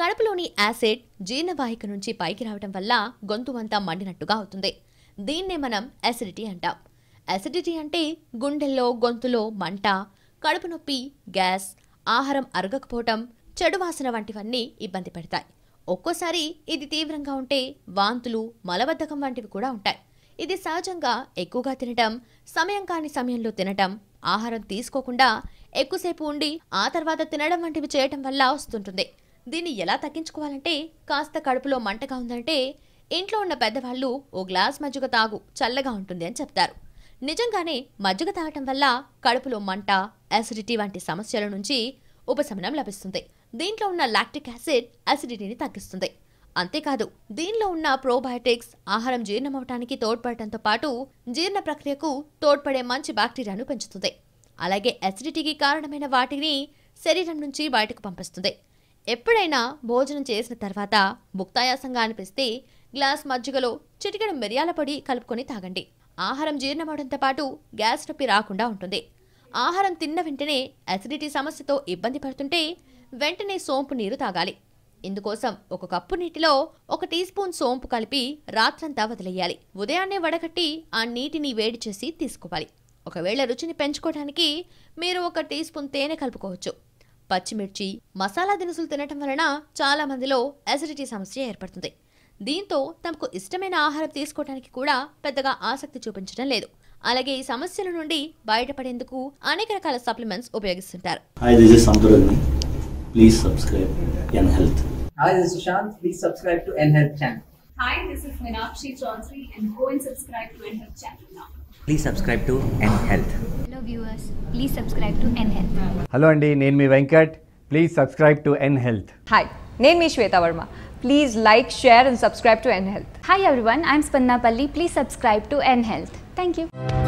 కడుపులోని యాసిడ్ జీర్ణవాహిక నుంచి పైకి రావటం వల్ల గొంతు అంతా మండినట్టుగా అవుతుంది దీన్నే మనం అసిడిటీ అంటాం అసిడిటీ అంటే గుండెల్లో గొంతులో మంట కడుపు నొప్పి గ్యాస్ ఆహారం అరగకపోవటం చెడు వాసన వంటివన్నీ ఇబ్బంది పెడతాయి ఒక్కోసారి ఇది తీవ్రంగా ఉంటే వాంతులు మలబద్ధకం వంటివి కూడా ఉంటాయి ఇది సహజంగా ఎక్కువగా తినటం సమయం కాని సమయంలో తినటం ఆహారం తీసుకోకుండా ఎక్కువసేపు ఉండి ఆ తర్వాత తినడం వంటివి చేయటం వల్ల వస్తుంటుంది దీన్ని ఎలా తగ్గించుకోవాలంటే కాస్త కడుపులో మంటగా ఉందంటే ఇంట్లో ఉన్న పెద్దవాళ్ళు ఓ గ్లాస్ మజ్జిగ తాగు చల్లగా ఉంటుంది అని చెప్తారు నిజంగానే మజ్జిగ తాగటం వల్ల కడుపులో మంట యాసిడిటీ వంటి సమస్యల నుంచి ఉపశమనం లభిస్తుంది దీంట్లో ఉన్న లాక్టిక్ యాసిడ్ యాసిడిటీని తగ్గిస్తుంది అంతేకాదు దీనిలో ఉన్న ప్రోబయోటిక్స్ ఆహారం జీర్ణమవటానికి తోడ్పడటంతో పాటు జీర్ణ ప్రక్రియకు తోడ్పడే మంచి బ్యాక్టీరియాను పెంచుతుంది అలాగే అసిడిటీకి కారణమైన వాటిని శరీరం నుంచి బయటకు పంపిస్తుంది ఎప్పుడైనా భోజనం చేసిన తర్వాత ముక్తాయాసంగా అనిపిస్తే గ్లాస్ మజ్జిగలో చిటికెడు మిరియాల పొడి కలుపుకొని తాగండి ఆహారం జీర్ణమవడంతో పాటు గ్యాస్ నొప్పి రాకుండా ఉంటుంది ఆహారం తిన్న వెంటనే అసిడిటీ సమస్యతో ఇబ్బంది పడుతుంటే వెంటనే సోంపు నీరు తాగాలి ఇందుకోసం ఒక కప్పు నీటిలో ఒక టీ స్పూన్ సోంపు కలిపి రాత్రంతా వదిలేయాలి ఉదయాన్నే వడగట్టి ఆ నీటిని వేడి చేసి తీసుకోవాలి ఒకవేళ రుచిని పెంచుకోవడానికి మీరు ఒక టీ స్పూన్ తేనె కలుపుకోవచ్చు పచ్చిమిర్చి మసాలా దినుసులు తినటం వలన చాలా మందిలో అసిడిటీ సమస్య ఏర్పడుతుంది దీంతో తమకు ఇష్టమైన ఆహారం తీసుకోవడానికి కూడా పెద్దగా ఆసక్తి చూపించడం లేదు అలాగే ఈ సమస్యల నుండి బయటపడేందుకు అనేక రకాల సప్లిమెంట్స్ ఉపయోగిస్తుంటారు viewers. Please subscribe to Health. Hello Andy, name me Venkat. Please subscribe to N Health. Hi, name me Shweta Verma. Please like, share and subscribe to N Health. Hi everyone, I'm Spanna Palli. Please subscribe to N Health. Thank you.